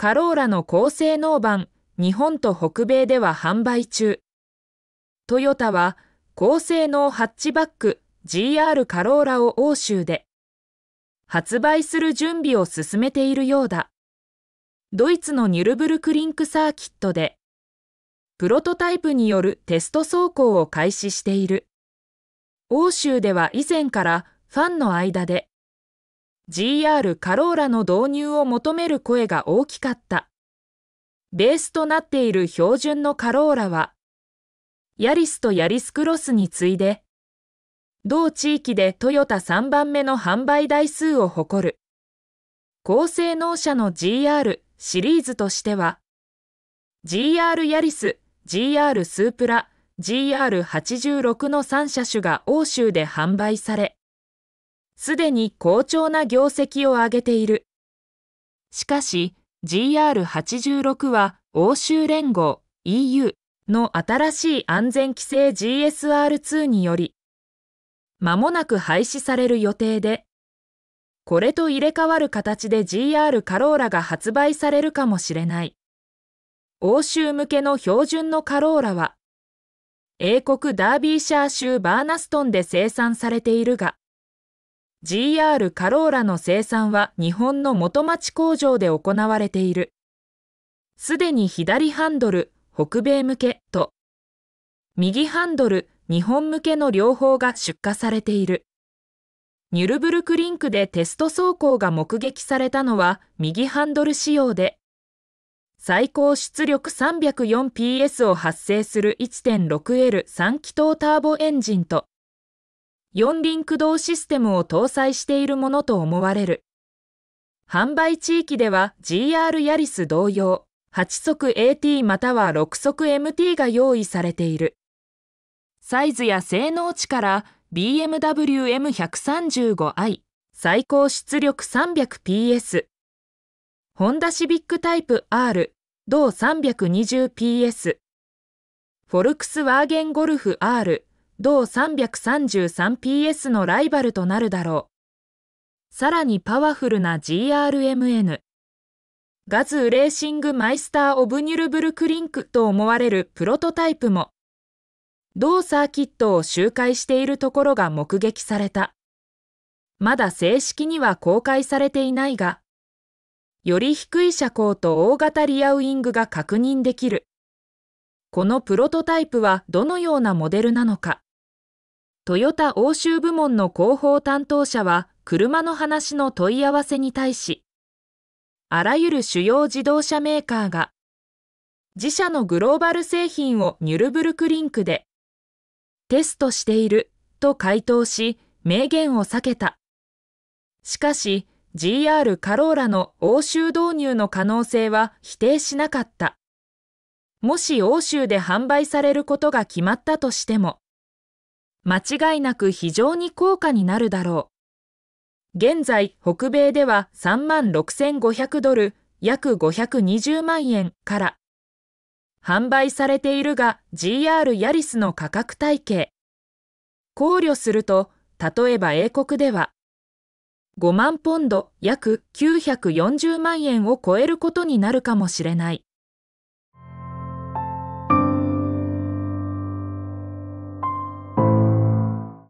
カローラの高性能版、日本と北米では販売中。トヨタは、高性能ハッチバック GR カローラを欧州で、発売する準備を進めているようだ。ドイツのニュルブルクリンクサーキットで、プロトタイプによるテスト走行を開始している。欧州では以前からファンの間で、GR カローラの導入を求める声が大きかった。ベースとなっている標準のカローラは、ヤリスとヤリスクロスに次いで、同地域でトヨタ3番目の販売台数を誇る、高性能車の GR シリーズとしては、GR ヤリス、GR スープラ、GR86 の3車種が欧州で販売され、すでに好調な業績を上げている。しかし、GR86 は欧州連合 EU の新しい安全規制 GSR2 により、まもなく廃止される予定で、これと入れ替わる形で GR カローラが発売されるかもしれない。欧州向けの標準のカローラは、英国ダービーシャー州バーナストンで生産されているが、GR カローラの生産は日本の元町工場で行われている。すでに左ハンドル、北米向けと、右ハンドル、日本向けの両方が出荷されている。ニュルブルクリンクでテスト走行が目撃されたのは右ハンドル仕様で、最高出力 304PS を発生する 1.6L3 気筒ターボエンジンと、4輪駆動システムを搭載しているものと思われる。販売地域では GR ヤリス同様、8速 AT または6速 MT が用意されている。サイズや性能値から BMW M135i、最高出力 300PS、ホンダシビックタイプ R、同 320PS、フォルクスワーゲンゴルフ R、同 333PS のライバルとなるだろう。さらにパワフルな GRMN。ガズレーシングマイスター・オブニュルブルクリンクと思われるプロトタイプも、同サーキットを周回しているところが目撃された。まだ正式には公開されていないが、より低い車高と大型リアウィングが確認できる。このプロトタイプはどのようなモデルなのか。トヨタ欧州部門の広報担当者は、車の話の問い合わせに対し、あらゆる主要自動車メーカーが、自社のグローバル製品をニュルブルクリンクで、テストしている、と回答し、明言を避けた。しかし、GR カローラの欧州導入の可能性は否定しなかった。もし欧州で販売されることが決まったとしても、間違いなく非常に高価になるだろう。現在、北米では3万6500ドル、約520万円から。販売されているが GR ヤリスの価格体系。考慮すると、例えば英国では、5万ポンド約940万円を超えることになるかもしれない。